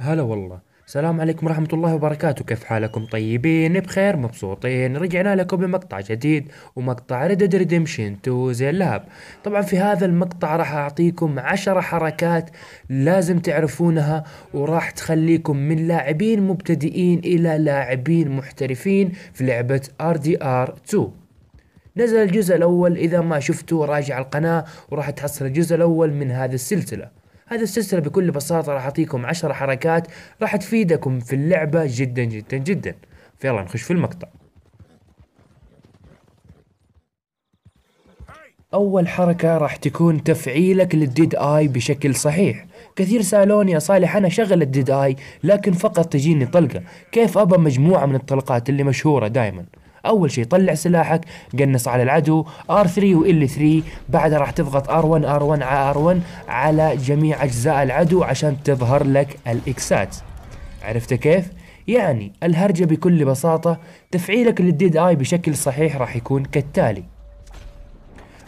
هلا والله السلام عليكم ورحمة الله وبركاته كيف حالكم طيبين بخير مبسوطين رجعنا لكم بمقطع جديد ومقطع ريد ريدمشن تو زي اللاب طبعا في هذا المقطع راح أعطيكم عشرة حركات لازم تعرفونها وراح تخليكم من لاعبين مبتدئين إلى لاعبين محترفين في لعبة ار دي ار 2 نزل الجزء الأول إذا ما شفتوا راجع القناة وراح تحصل الجزء الأول من هذه السلسلة هذه السلسلة بكل بساطة راح أعطيكم عشر حركات راح تفيدكم في اللعبة جدا جدا جدا فيلا نخش في المقطع أول حركة راح تكون تفعيلك للديد آي بشكل صحيح كثير سألوني يا صالح أنا شغل الديد آي لكن فقط تجيني طلقة كيف أبى مجموعة من الطلقات اللي مشهورة دايماً اول شيء طلع سلاحك قنص على العدو ار 3 وال 3 بعدها راح تضغط ار 1 ار 1 على 1 على جميع اجزاء العدو عشان تظهر لك الاكسات عرفت كيف؟ يعني الهرجة بكل بساطة تفعيلك للديد اي بشكل صحيح راح يكون كالتالي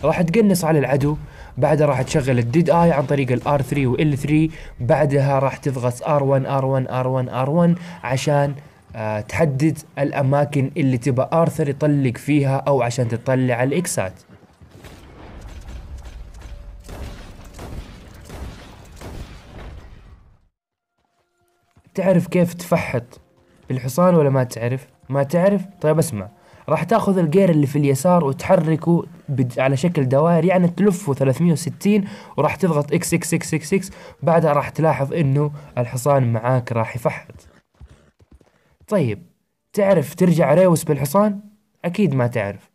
راح تقنص على العدو بعدها راح تشغل الديد اي عن طريق الار 3 وال 3 بعدها راح تضغط ار 1 ار 1 ار 1 ار 1 عشان آه، تحدد الأماكن اللي تبى آرثر يطلق فيها أو عشان تطلع الإكسات تعرف كيف تفحط بالحصان ولا ما تعرف؟ ما تعرف؟ طيب اسمع راح تاخذ الجير اللي في اليسار وتحركه على شكل دوائر يعني تلفه 360 وراح تضغط اكس اكس اكس اكس اكس بعدها راح تلاحظ انه الحصان معاك راح يفحط طيب تعرف ترجع ريوس بالحصان اكيد ما تعرف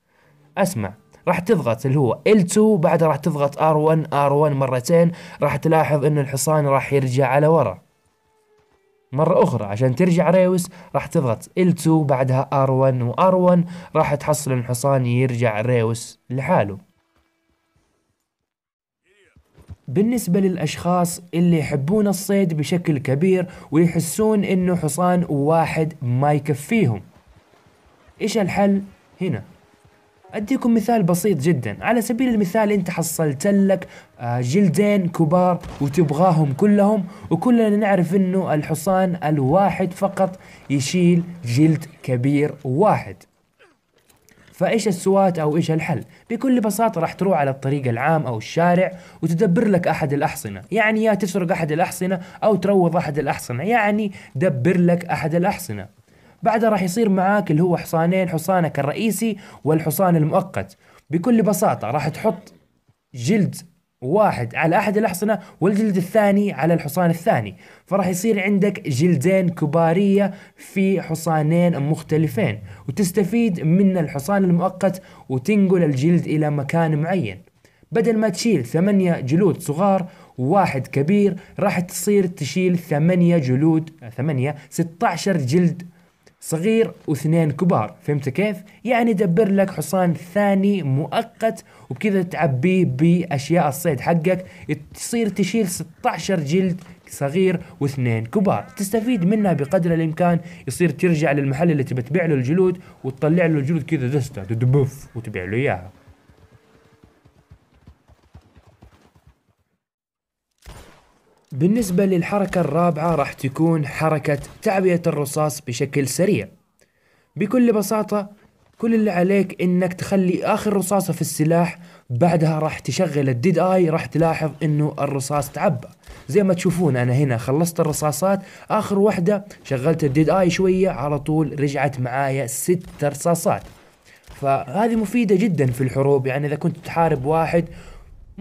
اسمع راح تضغط اللي هو L2 بعدها راح تضغط R1 R1 مرتين راح تلاحظ ان الحصان راح يرجع على ورا مرة أخرى عشان ترجع ريوس راح تضغط L2 بعدها R1 و R1 راح تحصل الحصان يرجع ريوس لحاله بالنسبة للأشخاص اللي يحبون الصيد بشكل كبير ويحسون إنه حصان واحد ما يكفيهم إيش الحل هنا؟ أديكم مثال بسيط جدا على سبيل المثال أنت حصلت لك آه، جلدين كبار وتبغاهم كلهم وكلنا نعرف أنه الحصان الواحد فقط يشيل جلد كبير واحد فايش السوات او ايش الحل بكل بساطه راح تروح على الطريق العام او الشارع وتدبر لك احد الاحصنه يعني يا تسرق احد الاحصنه او تروض احد الاحصنه يعني دبر لك احد الاحصنه بعدها راح يصير معاك اللي هو حصانين حصانك الرئيسي والحصان المؤقت بكل بساطه راح تحط جلد واحد على احد الاحصنه والجلد الثاني على الحصان الثاني فراح يصير عندك جلدين كباريه في حصانين مختلفين وتستفيد من الحصان المؤقت وتنقل الجلد الى مكان معين بدل ما تشيل ثمانية جلود صغار وواحد كبير راح تصير تشيل ثمانية جلود ثمانية ستة عشر جلد صغير واثنين كبار فهمت كيف؟ يعني دبر لك حصان ثاني مؤقت وبكذا تعبيه بأشياء الصيد حقك تصير تشيل 16 جلد صغير واثنين كبار تستفيد منها بقدر الامكان يصير ترجع للمحل اللي تبي تبيع له الجلود وتطلع له الجلود كذا دسته تدبف وتبيع له اياها بالنسبة للحركة الرابعة راح تكون حركة تعبئة الرصاص بشكل سريع بكل بساطة كل اللي عليك انك تخلي اخر رصاصة في السلاح بعدها راح تشغل الديد اي راح تلاحظ انه الرصاص تعبى زي ما تشوفون انا هنا خلصت الرصاصات اخر واحدة شغلت الديد اي شوية على طول رجعت معايا ست رصاصات فهذه مفيدة جدا في الحروب يعني إذا كنت تحارب واحد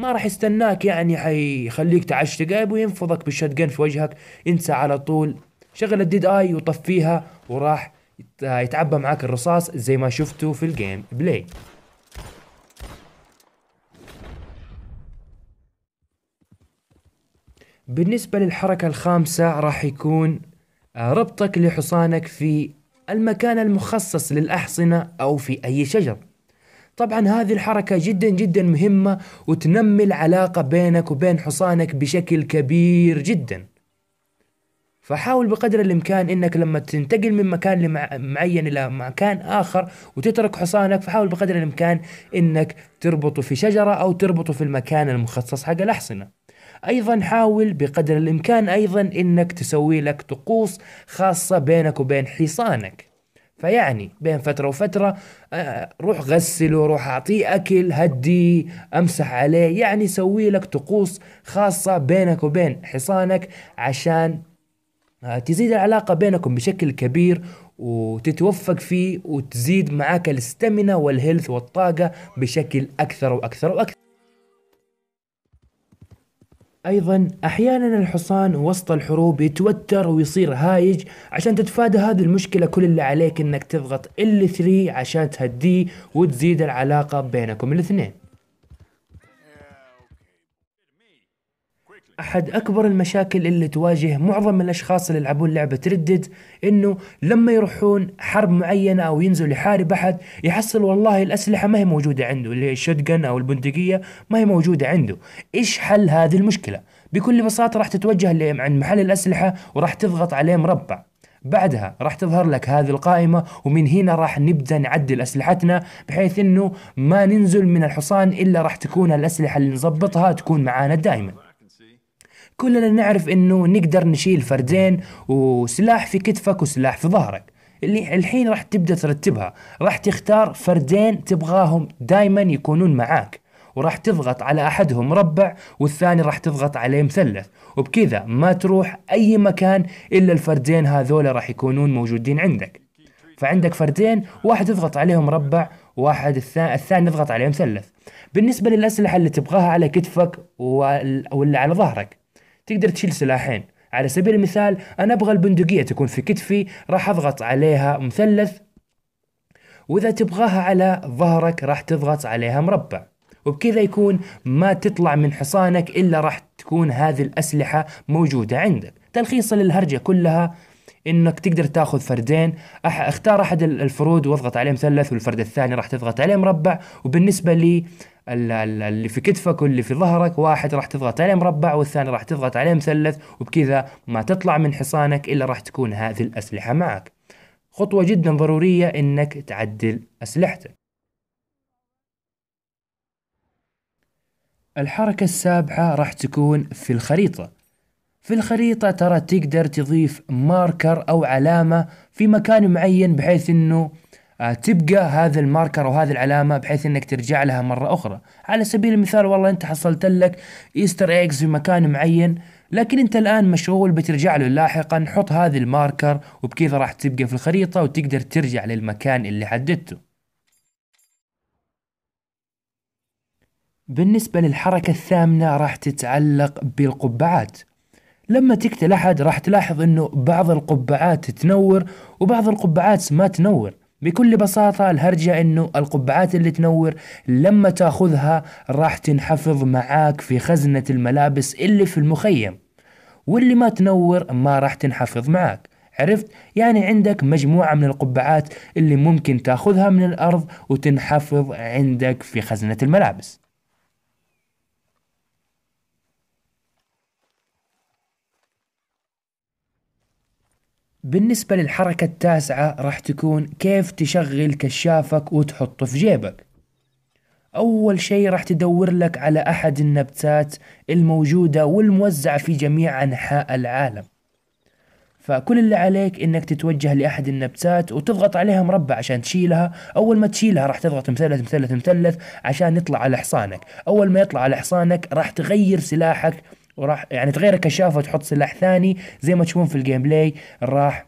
ما راح يستناك يعني حيخليك تعش تقايب وينفضك بالشتجن في وجهك انسى على طول شغل الديد اي وطفيها وراح يتعبى معاك الرصاص زي ما شفتوا في الجيم بلاي بالنسبة للحركة الخامسة راح يكون آه، ربطك لحصانك في المكان المخصص للأحصنة أو في أي شجر طبعا هذه الحركة جدا جدا مهمة وتنمي العلاقة بينك وبين حصانك بشكل كبير جدا فحاول بقدر الامكان انك لما تنتقل من مكان معين الى مكان اخر وتترك حصانك فحاول بقدر الامكان انك تربطه في شجره او تربطه في المكان المخصص حق الاحصنه. ايضا حاول بقدر الامكان ايضا انك تسوي لك طقوس خاصه بينك وبين حصانك. فيعني بين فترة وفترة آه، آه، روح غسله روح أعطيه أكل هديه أمسح عليه يعني سوي لك طقوس خاصة بينك وبين حصانك عشان آه، تزيد العلاقة بينكم بشكل كبير وتتوفق فيه وتزيد معاك الاستمنة والهيلث والطاقة بشكل أكثر وأكثر وأكثر ايضا احيانا الحصان وسط الحروب يتوتر ويصير هايج عشان تتفادى هذه المشكله كل اللي عليك انك تضغط ال 3 عشان تهديه وتزيد العلاقه بينكم الاثنين احد اكبر المشاكل اللي تواجه معظم الاشخاص اللي يلعبون لعبه ردد انه لما يروحون حرب معينه او ينزل يحارب احد يحصل والله الاسلحه ما هي موجوده عنده اللي هي او البندقيه ما هي موجوده عنده ايش حل هذه المشكله بكل بساطه راح تتوجه عند محل الاسلحه وراح تضغط عليه مربع بعدها راح تظهر لك هذه القائمة ومن هنا راح نبدأ نعدل أسلحتنا بحيث أنه ما ننزل من الحصان إلا راح تكون الأسلحة اللي نظبطها تكون معانا دائماً كلنا نعرف انه نقدر نشيل فردين وسلاح في كتفك وسلاح في ظهرك اللي الحين راح تبدا ترتبها راح تختار فردين تبغاهم دائما يكونون معاك وراح تضغط على احدهم مربع والثاني راح تضغط عليه مثلث وبكذا ما تروح اي مكان الا الفردين هذول راح يكونون موجودين عندك فعندك فردين واحد اضغط عليهم مربع واحد الثاني الثاني اضغط عليه مثلث بالنسبة للأسلحة اللي تبغاها على كتفك ولا على ظهرك تقدر تشيل سلاحين على سبيل المثال أنا أبغى البندقية تكون في كتفي راح أضغط عليها مثلث وإذا تبغاها على ظهرك راح تضغط عليها مربع وبكذا يكون ما تطلع من حصانك إلا راح تكون هذه الأسلحة موجودة عندك تلخيصا للهرجة كلها انك تقدر تاخذ فردين أح اختار احد الفرود واضغط عليه مثلث والفرد الثاني راح تضغط عليه مربع وبالنسبه لي اللي في كتفك واللي في ظهرك واحد راح تضغط عليه مربع والثاني راح تضغط عليه مثلث وبكذا ما تطلع من حصانك إلا راح تكون هذه الأسلحة معك خطوة جدا ضرورية إنك تعدل أسلحتك الحركة السابعة راح تكون في الخريطة في الخريطة ترى تقدر تضيف ماركر أو علامة في مكان معين بحيث إنه آه، تبقى هذا الماركر او هذه العلامه بحيث انك ترجع لها مره اخرى على سبيل المثال والله انت حصلت لك ايستر ايجز في مكان معين لكن انت الان مشغول بترجع له لاحقا حط هذا الماركر وبكذا راح تبقى في الخريطه وتقدر ترجع للمكان اللي حددته بالنسبة للحركة الثامنة راح تتعلق بالقبعات لما تقتل أحد راح تلاحظ أنه بعض القبعات تنور وبعض القبعات ما تنور بكل بساطة الهرجة انه القبعات اللي تنور لما تاخذها راح تنحفظ معاك في خزنة الملابس اللي في المخيم واللي ما تنور ما راح تنحفظ معاك عرفت؟ يعني عندك مجموعة من القبعات اللي ممكن تاخذها من الارض وتنحفظ عندك في خزنة الملابس بالنسبة للحركة التاسعة راح تكون كيف تشغل كشافك وتحطه في جيبك أول شي راح تدور لك على أحد النبتات الموجودة والموزعة في جميع أنحاء العالم فكل اللي عليك انك تتوجه لاحد النبتات وتضغط عليها مربع عشان تشيلها اول ما تشيلها راح تضغط مثلث مثلث مثلث عشان يطلع على حصانك اول ما يطلع على حصانك راح تغير سلاحك وراح يعني تغير الكشافه وتحط سلاح ثاني زي ما تشوفون في الجيم بلاي راح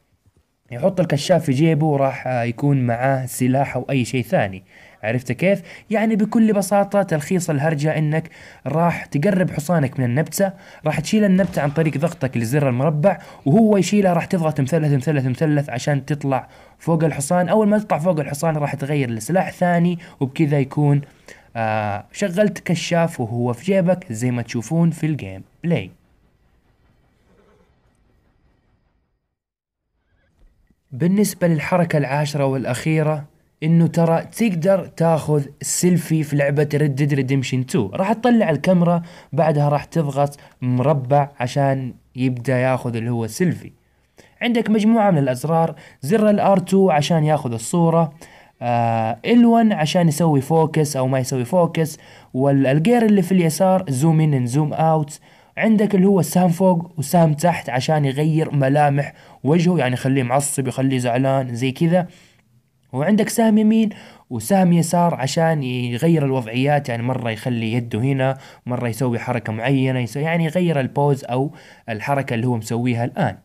يحط الكشاف في جيبه وراح يكون معاه سلاح او اي شيء ثاني عرفت كيف؟ يعني بكل بساطة تلخيص الهرجة انك راح تقرب حصانك من النبتة، راح تشيل النبتة عن طريق ضغطك لزر المربع وهو يشيلها راح تضغط مثلث مثلث مثلث عشان تطلع فوق الحصان، اول ما تطلع فوق الحصان راح تغير لسلاح ثاني وبكذا يكون آه شغلت كشاف وهو في جيبك زي ما تشوفون في الجيم بلاي بالنسبة للحركة العاشرة والأخيرة انه ترى تقدر تاخذ سيلفي في لعبة ريد ديد ريديمشن 2 راح تطلع الكاميرا بعدها راح تضغط مربع عشان يبدا ياخذ اللي هو سيلفي عندك مجموعة من الازرار زر الار2 عشان ياخذ الصورة ال1 آه، عشان يسوي فوكس او ما يسوي فوكس والجير اللي في اليسار زوم ان زوم اوت عندك اللي هو السهم فوق وسهم تحت عشان يغير ملامح وجهه يعني يخليه معصب يخليه زعلان زي كذا وعندك سهم يمين وسهم يسار عشان يغير الوضعيات يعني مرة يخلي يده هنا مرة يسوي حركة معينة يعني يغير البوز أو الحركة اللي هو مسويها الآن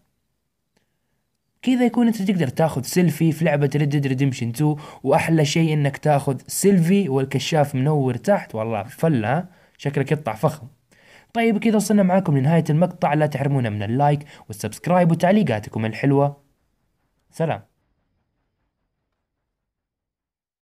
كذا يكون انت تقدر تاخذ سيلفي في لعبه ريد ديد ريدمشن 2 واحلى شيء انك تاخذ سيلفي والكشاف منور تحت والله فله شكلك يطلع فخم طيب كذا وصلنا معاكم لنهاية المقطع لا تحرمونا من اللايك والسبسكرايب وتعليقاتكم الحلوة سلام